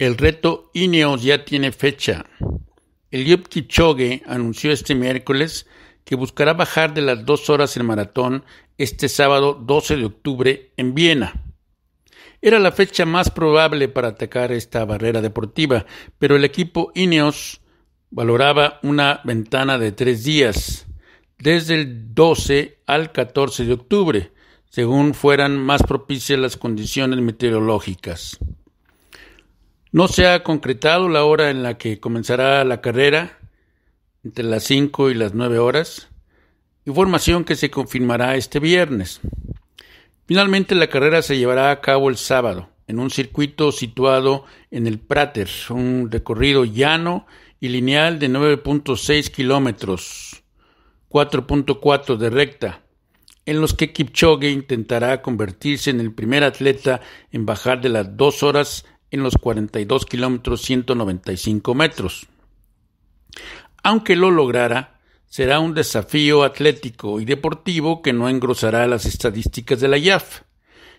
El reto Ineos ya tiene fecha. El Eliud Kipchoge anunció este miércoles que buscará bajar de las dos horas el maratón este sábado 12 de octubre en Viena. Era la fecha más probable para atacar esta barrera deportiva, pero el equipo Ineos valoraba una ventana de tres días, desde el 12 al 14 de octubre, según fueran más propicias las condiciones meteorológicas. No se ha concretado la hora en la que comenzará la carrera, entre las 5 y las 9 horas, información que se confirmará este viernes. Finalmente, la carrera se llevará a cabo el sábado, en un circuito situado en el Prater, un recorrido llano y lineal de 9.6 kilómetros, 4.4 de recta, en los que Kipchoge intentará convertirse en el primer atleta en bajar de las 2 horas en los 42 kilómetros 195 metros. Aunque lo lograra, será un desafío atlético y deportivo que no engrosará las estadísticas de la IAF,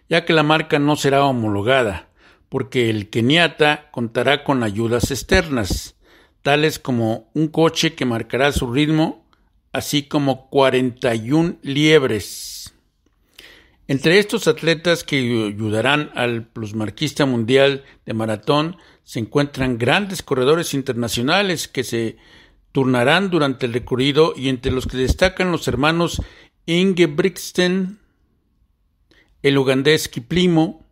ya que la marca no será homologada, porque el keniata contará con ayudas externas, tales como un coche que marcará su ritmo, así como 41 liebres entre estos atletas que ayudarán al plusmarquista mundial de maratón se encuentran grandes corredores internacionales que se turnarán durante el recorrido y entre los que destacan los hermanos Inge Ingebrigtsen, el ugandés Kiplimo,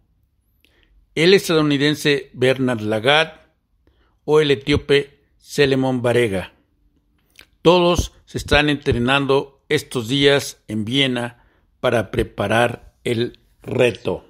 el estadounidense Bernard Lagat o el etíope Selemón Varega. Todos se están entrenando estos días en Viena para preparar el reto.